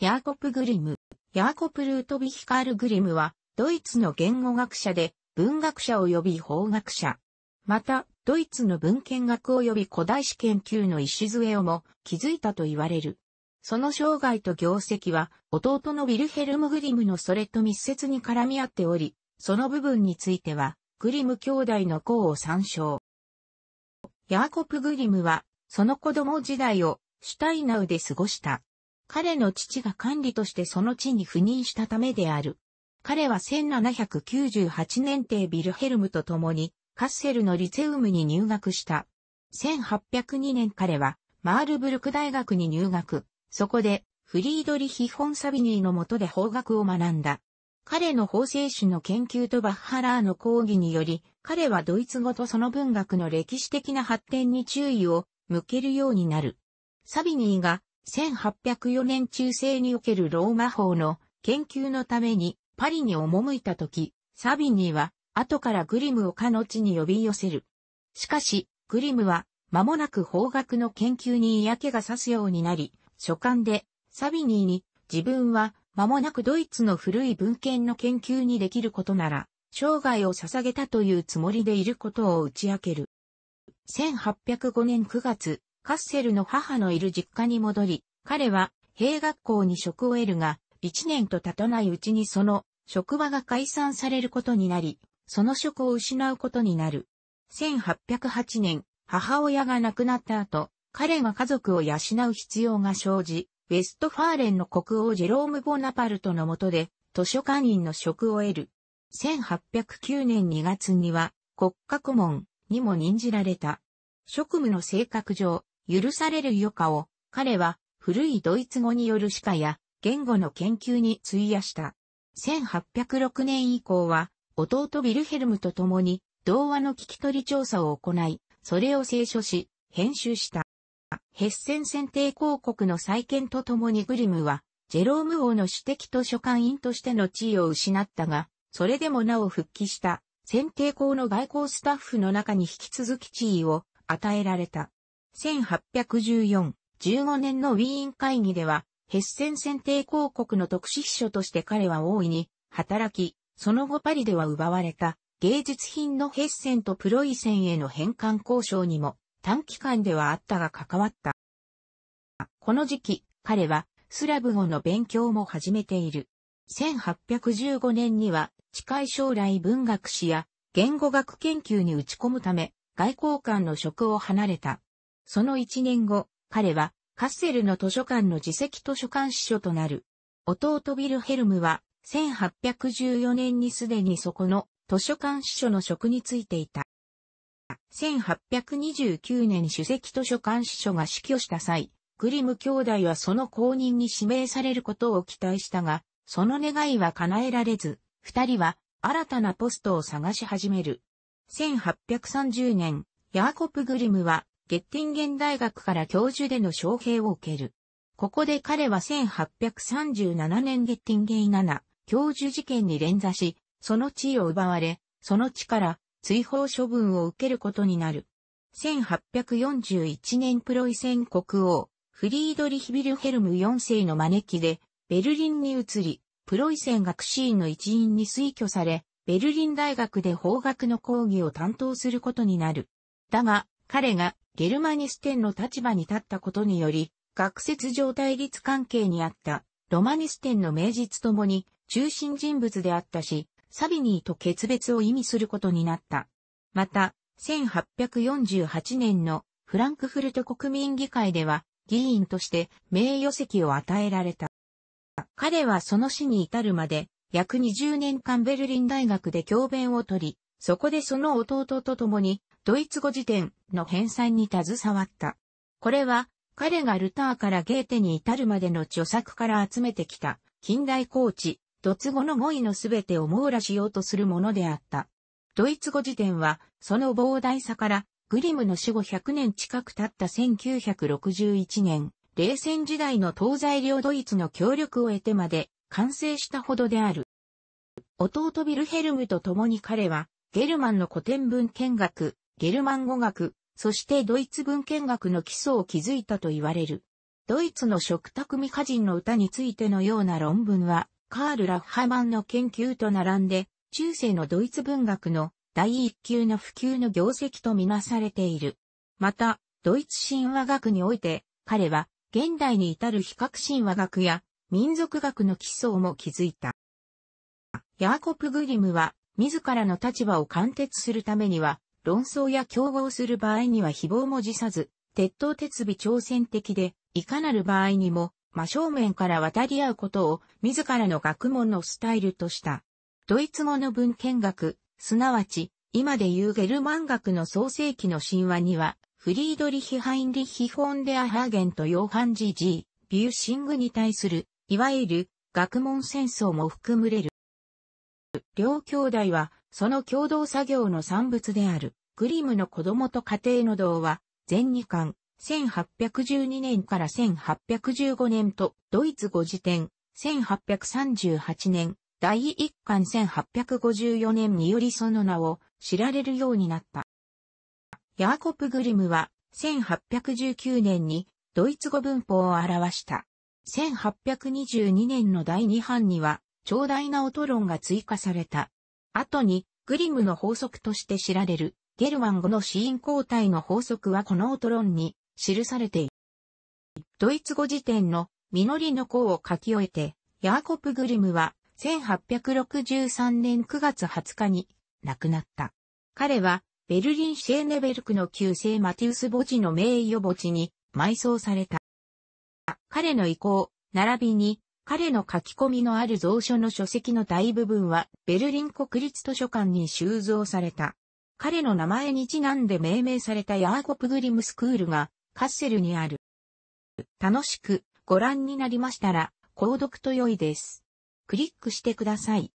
ヤーコプ・グリム、ヤーコプ・ルートヴィヒカール・グリムは、ドイツの言語学者で、文学者及び法学者。また、ドイツの文献学及び古代史研究の礎をも築いたと言われる。その生涯と業績は、弟のヴィルヘルム・グリムのそれと密接に絡み合っており、その部分については、グリム兄弟の功を参照。ヤーコプ・グリムは、その子供時代を、シュタイナウで過ごした。彼の父が管理としてその地に赴任したためである。彼は1798年帝ビルヘルムと共にカッセルのリツェウムに入学した。1802年彼はマールブルク大学に入学。そこでフリードリヒ・フォン・サビニーの下で法学を学んだ。彼の法制史の研究とバッハラーの講義により、彼はドイツ語とその文学の歴史的な発展に注意を向けるようになる。サビニーが1804年中世におけるローマ法の研究のためにパリに赴いた時、サビニは後からグリムを彼の地に呼び寄せる。しかし、グリムは間もなく法学の研究に嫌気がさすようになり、書簡でサビニーに自分は間もなくドイツの古い文献の研究にできることなら、生涯を捧げたというつもりでいることを打ち明ける。1805年9月、カッセルの母のいる実家に戻り、彼は、兵学校に職を得るが、一年と経たないうちにその、職場が解散されることになり、その職を失うことになる。1808年、母親が亡くなった後、彼が家族を養う必要が生じ、ウェストファーレンの国王ジェローム・ボナパルトの下で、図書館員の職を得る。1809年2月には、国家顧問にも任じられた。職務の性格上、許される余暇を、彼は古いドイツ語による歯科や言語の研究に費やした。1806年以降は、弟ビルヘルムと共に、童話の聞き取り調査を行い、それを聖書し、編集した。ヘッセン選定広告の再建とともにグリムは、ジェローム王の主摘図書館員としての地位を失ったが、それでもなお復帰した、選定校の外交スタッフの中に引き続き地位を与えられた。1814、15年のウィーン会議では、ヘッセン選定広告の特殊秘書として彼は大いに働き、その後パリでは奪われた芸術品のヘッセンとプロイセンへの返還交渉にも短期間ではあったが関わった。この時期、彼はスラブ語の勉強も始めている。1815年には近い将来文学史や言語学研究に打ち込むため外交官の職を離れた。その1年後、彼はカッセルの図書館の自席図書館司書となる。弟ビルヘルムは1814年にすでにそこの図書館司書の職に就いていた。1829年主席図書館司書が死去した際、グリム兄弟はその後任に指名されることを期待したが、その願いは叶えられず、二人は新たなポストを探し始める。1830年、ヤーコプ・グリムはゲッティンゲン大学から教授での招聘を受ける。ここで彼は1837年ゲッティンゲイ7教授事件に連座し、その地位を奪われ、その地から追放処分を受けることになる。1841年プロイセン国王、フリードリヒビルヘルム4世の招きで、ベルリンに移り、プロイセン学士院の一員に推挙され、ベルリン大学で法学の講義を担当することになる。だが、彼がゲルマニステンの立場に立ったことにより、学説上対立関係にあったロマニステンの名実ともに中心人物であったし、サビニーと決別を意味することになった。また、1848年のフランクフルト国民議会では議員として名誉席を与えられた。彼はその死に至るまで約20年間ベルリン大学で教鞭をとり、そこでその弟と共にドイツ語辞典の編纂に携わった。これは、彼がルターからゲーテに至るまでの著作から集めてきた、近代高知、ドツ語の語彙のすべてを網羅しようとするものであった。ドイツ語辞典は、その膨大さから、グリムの死後100年近く経った1961年、冷戦時代の東西領ドイツの協力を得てまで、完成したほどである。弟ビルヘルムと共に彼は、ゲルマンの古典文見学、ゲルマン語学、そしてドイツ文献学の基礎を築いたと言われる。ドイツの食卓未歌人の歌についてのような論文は、カール・ラフハマンの研究と並んで、中世のドイツ文学の第一級の普及の業績とみなされている。また、ドイツ神話学において、彼は、現代に至る比較神話学や、民族学の基礎も築いた。ヤーコプ・グリムは、自らの立場を貫徹するためには、論争や競合する場合には誹謗も辞さず、鉄頭鉄尾挑戦的で、いかなる場合にも、真正面から渡り合うことを自らの学問のスタイルとした。ドイツ語の文献学、すなわち、今でいうゲルマン学の創世記の神話には、フリードリヒ・ハインリヒ・フォンデア・ハーゲンとヨーハン・ジジー、ビューシングに対する、いわゆる学問戦争も含むれる。両兄弟はその共同作業の産物である、グリムの子供と家庭の童話、全2巻、1812年から1815年と、ドイツ語辞典、1838年、第1巻1854年によりその名を知られるようになった。ヤーコプ・グリムは、1819年にドイツ語文法を表した。1822年の第2版には、長大な音論が追加された。後にグリムの法則として知られるゲルマン語の子音交代の法則はこのオトロンに記されている。ドイツ語辞典の実りの子を書き終えて、ヤーコプ・グリムは1863年9月20日に亡くなった。彼はベルリン・シェーネベルクの旧姓マティウス墓地の名誉墓地に埋葬された。彼の意向、並びに彼の書き込みのある蔵書の書籍の大部分はベルリン国立図書館に収蔵された。彼の名前にちなんで命名されたヤーコプグリムスクールがカッセルにある。楽しくご覧になりましたら、購読と良いです。クリックしてください。